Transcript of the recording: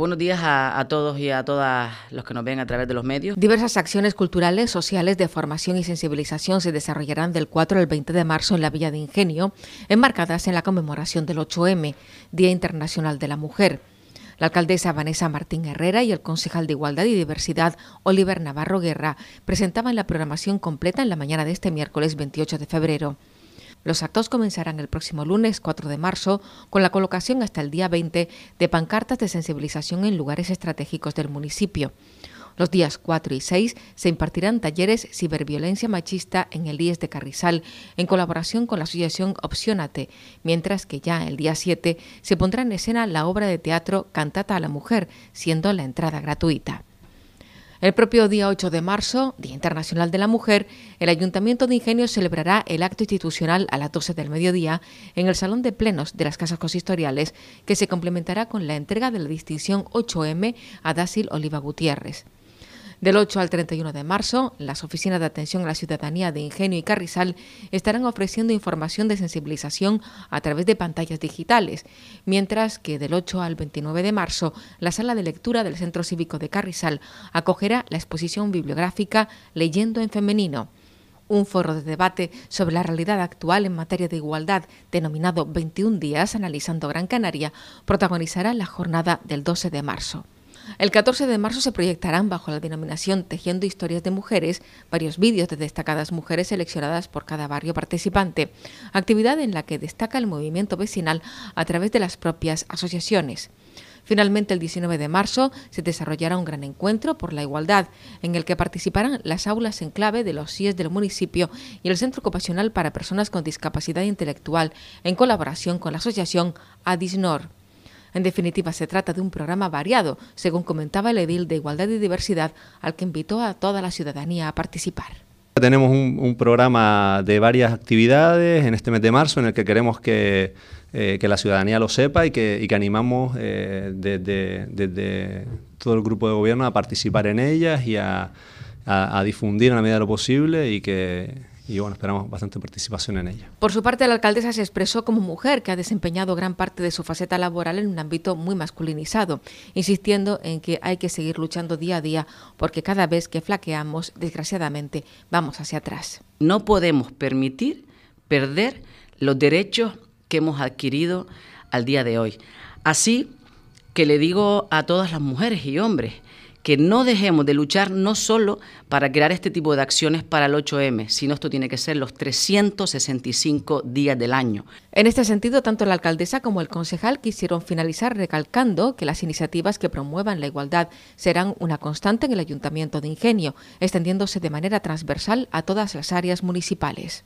Buenos días a, todos y a todas los que nos ven a través de los medios. Diversas acciones culturales, sociales, de formación y sensibilización se desarrollarán del 4 al 20 de marzo en la Villa de Ingenio, enmarcadas en la conmemoración del 8M, Día Internacional de la Mujer. La alcaldesa Vanessa Martín Herrera y el concejal de Igualdad y Diversidad, Oliver Navarro Guerra, presentaban la programación completa en la mañana de este miércoles 28 de febrero. Los actos comenzarán el próximo lunes 4 de marzo con la colocación hasta el día 20 de pancartas de sensibilización en lugares estratégicos del municipio. Los días 4 y 6 se impartirán talleres ciberviolencia machista en el IES de Carrizal, en colaboración con la asociación Opciónate, mientras que ya el día 7 se pondrá en escena la obra de teatro Cantata a la Mujer, siendo la entrada gratuita. El propio día 8 de marzo, Día Internacional de la Mujer, el Ayuntamiento de Ingenio celebrará el acto institucional a las 12 del mediodía en el Salón de Plenos de las Casas Consistoriales, que se complementará con la entrega de la distinción 8M a Dásil Oliva Gutiérrez. Del 8 al 31 de marzo, las oficinas de atención a la ciudadanía de Ingenio y Carrizal estarán ofreciendo información de sensibilización a través de pantallas digitales, mientras que del 8 al 29 de marzo, la sala de lectura del Centro Cívico de Carrizal acogerá la exposición bibliográfica Leyendo en Femenino un foro de debate sobre la realidad actual en materia de igualdad, denominado 21 días analizando Gran Canaria, protagonizará la jornada del 12 de marzo. El 14 de marzo se proyectarán bajo la denominación Tejiendo Historias de Mujeres varios vídeos de destacadas mujeres seleccionadas por cada barrio participante, actividad en la que destaca el movimiento vecinal a través de las propias asociaciones. Finalmente, el 19 de marzo se desarrollará un gran encuentro por la igualdad, en el que participarán las aulas en clave de los CIES del municipio y el Centro Ocupacional para Personas con Discapacidad Intelectual, en colaboración con la asociación ADISNOR. En definitiva, se trata de un programa variado, según comentaba el edil de Igualdad y Diversidad, al que invitó a toda la ciudadanía a participar. Tenemos un, programa de varias actividades en este mes de marzo en el que queremos que, eh, la ciudadanía lo sepa y que, animamos desde, eh, todo el grupo de gobierno a participar en ellas y a, a difundir en la medida de lo posible y que y bueno, esperamos bastante participación en ella. Por su parte, la alcaldesa se expresó como mujer que ha desempeñado gran parte de su faceta laboral en un ámbito muy masculinizado, insistiendo en que hay que seguir luchando día a día porque cada vez que flaqueamos, desgraciadamente, vamos hacia atrás. No podemos permitir perder los derechos que hemos adquirido al día de hoy. Así que le digo a todas las mujeres y hombres que no dejemos de luchar no solo para crear este tipo de acciones para el 8M, sino esto tiene que ser los 365 días del año. En este sentido, tanto la alcaldesa como el concejal quisieron finalizar recalcando que las iniciativas que promuevan la igualdad serán una constante en el Ayuntamiento de Ingenio, extendiéndose de manera transversal a todas las áreas municipales.